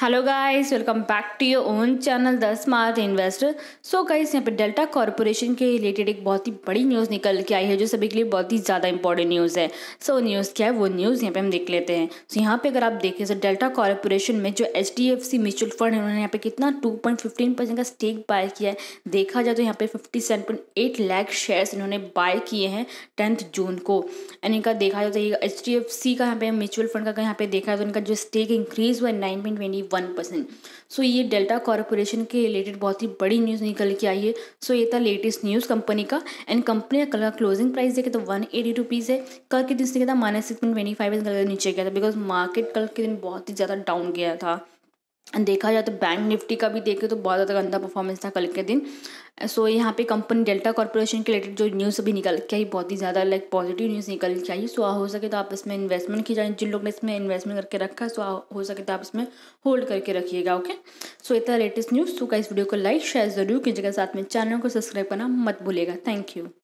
hello guys welcome back to your own channel the smart investor so guys यहाँ पे delta corporation के related एक बहुत ही बड़ी न्यूज़ निकल के आई है जो सभी के लिए बहुत ही ज़्यादा इंपॉर्टेंट न्यूज़ है सो so, न्यूज़ क्या है वो न्यूज़ यहाँ पे हम देख लेते हैं सो so, यहाँ पे अगर आप देखें तो डेल्टा कॉरपोरेशन में जो H D F C mutual fund है उन्होंने यहाँ पे कितना टू का स्टेक बाय किया है देखा जाए तो यहाँ पे fifty seven point eight lakh shares इन्होंने बाय किए हैं टेंथ जून को एंड इनका देखा जाए तो ये एच डी एफ सी का यहाँ पे म्यूचुअल फंड का यहाँ पे देखा जाए तो इनका जो स्टेक इंक्रीज हुआ है nine point twenty only one percent so ये डेल्टा कॉरपोरेशन के रिलेटेड बहुत ही बड़ी न्यूज़ निकल के आई है सो so ये था लेटेस्ट न्यूज़ कंपनी का एंड कंपनी का कल क्लोजिंग प्राइस देखे तो वन एटी रुपीज़ है कल के दिन से गया था minus six point twenty five नीचे गया था बिकॉज मार्केट कल के दिन बहुत ही ज़्यादा डाउन गया था देखा जाए तो बैंक निफ्टी का भी देखें तो बहुत ज़्यादा गंदा परफॉर्मेंस था कल के दिन सो so, यहाँ पे कंपनी डेल्टा कॉर्पोरेशन के रिलेटेड जो न्यूज़ भी निकल के आई बहुत ही ज़्यादा लाइक पॉजिटिव न्यूज़ निकल के आई सो हो सके तो आप इसमें इन्वेस्टमेंट की जाए जिन लोग ने इसमें इन्वेस्टमेंट करके रखा है सो हो सके तो आप इसमें होल्ड करके रखिएगा ओके सो इतना लेटेस्ट न्यूज़ सो का इस वीडियो को लाइक शेयर ज़रूर कीजिएगा साथ में चैनल को सब्सक्राइब करना मत भूलेगा थैंक यू